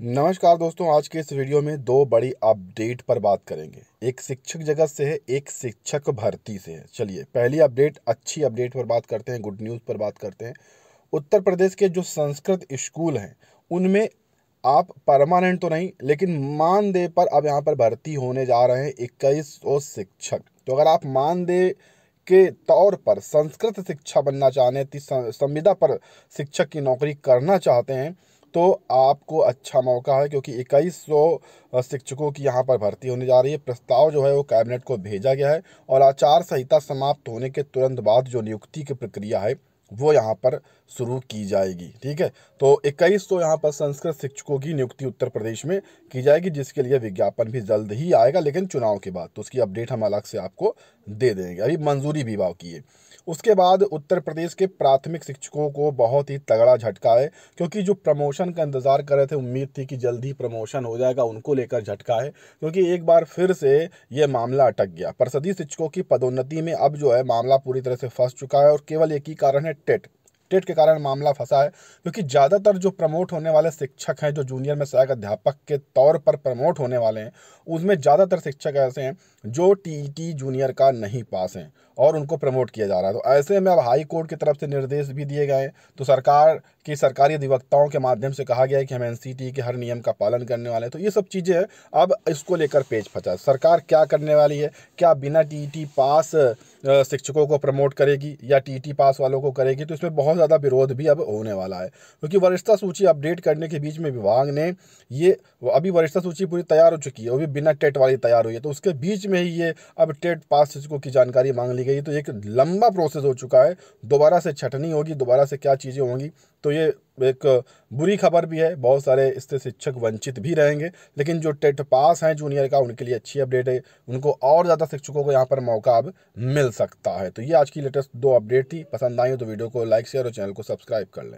नमस्कार दोस्तों आज के इस वीडियो में दो बड़ी अपडेट पर बात करेंगे एक शिक्षक जगत से है एक शिक्षक भर्ती से है चलिए पहली अपडेट अच्छी अपडेट पर बात करते हैं गुड न्यूज़ पर बात करते हैं उत्तर प्रदेश के जो संस्कृत स्कूल हैं उनमें आप परमानेंट तो नहीं लेकिन मानदेय पर अब यहाँ पर भर्ती होने जा रहे हैं इक्कीस शिक्षक तो अगर आप मानदेय के तौर पर संस्कृत शिक्षा बनना चाहते हैं संविदा पर शिक्षक की नौकरी करना चाहते हैं तो आपको अच्छा मौका है क्योंकि इक्कीस सौ शिक्षकों की यहाँ पर भर्ती होने जा रही है प्रस्ताव जो है वो कैबिनेट को भेजा गया है और आचार संहिता समाप्त होने के तुरंत बाद जो नियुक्ति की प्रक्रिया है वो यहाँ पर शुरू की जाएगी ठीक है तो इक्कीस तो यहाँ पर संस्कृत शिक्षकों की नियुक्ति उत्तर प्रदेश में की जाएगी जिसके लिए विज्ञापन भी जल्द ही आएगा लेकिन चुनाव के बाद तो उसकी अपडेट हम अलग से आपको दे देंगे अभी मंजूरी विभाग की है उसके बाद उत्तर प्रदेश के प्राथमिक शिक्षकों को बहुत ही तगड़ा झटका है क्योंकि जो प्रमोशन का इंतज़ार कर रहे थे उम्मीद थी कि जल्द ही प्रमोशन हो जाएगा उनको लेकर झटका है क्योंकि एक बार फिर से यह मामला अटक गया परसदी शिक्षकों की पदोन्नति में अब जो है मामला पूरी तरह से फंस चुका है और केवल एक ही कारण है टेट टेट के कारण मामला फंसा है क्योंकि ज़्यादातर जो प्रमोट होने वाले शिक्षक हैं जो जूनियर में सहायक अध्यापक के तौर पर प्रमोट होने वाले हैं उसमें ज़्यादातर शिक्षक ऐसे हैं जो टीईटी जूनियर का नहीं पास हैं और उनको प्रमोट किया जा रहा है तो ऐसे में अब हाई कोर्ट की तरफ से निर्देश भी दिए गए तो सरकार की सरकारी अधिवक्ताओं के माध्यम से कहा गया है कि हम एन के हर नियम का पालन करने वाले हैं तो ये सब चीज़ें अब इसको लेकर पेज फंसा सरकार क्या करने वाली है क्या बिना टी पास शिक्षकों को प्रमोट करेगी या टीटी पास वालों को करेगी तो इसमें बहुत ज़्यादा विरोध भी अब होने वाला है क्योंकि तो वरिष्ठता सूची अपडेट करने के बीच में विभाग ने ये अभी वरिष्ठता सूची पूरी तैयार हो चुकी है वो भी बिना टेट वाली तैयार हुई है तो उसके बीच में ही ये अब टेट पास शिक्षकों की जानकारी मांग ली गई तो एक लंबा प्रोसेस हो चुका है दोबारा से छटनी होगी दोबारा से क्या चीज़ें होंगी तो ये एक बुरी खबर भी है बहुत सारे इससे शिक्षक वंचित भी रहेंगे लेकिन जो टेट पास हैं जूनियर का उनके लिए अच्छी अपडेट है उनको और ज़्यादा शिक्षकों को यहाँ पर मौका अब मिल सकता है तो ये आज की लेटेस्ट दो अपडेट थी पसंद आई हो तो वीडियो को लाइक शेयर और चैनल को सब्सक्राइब कर लें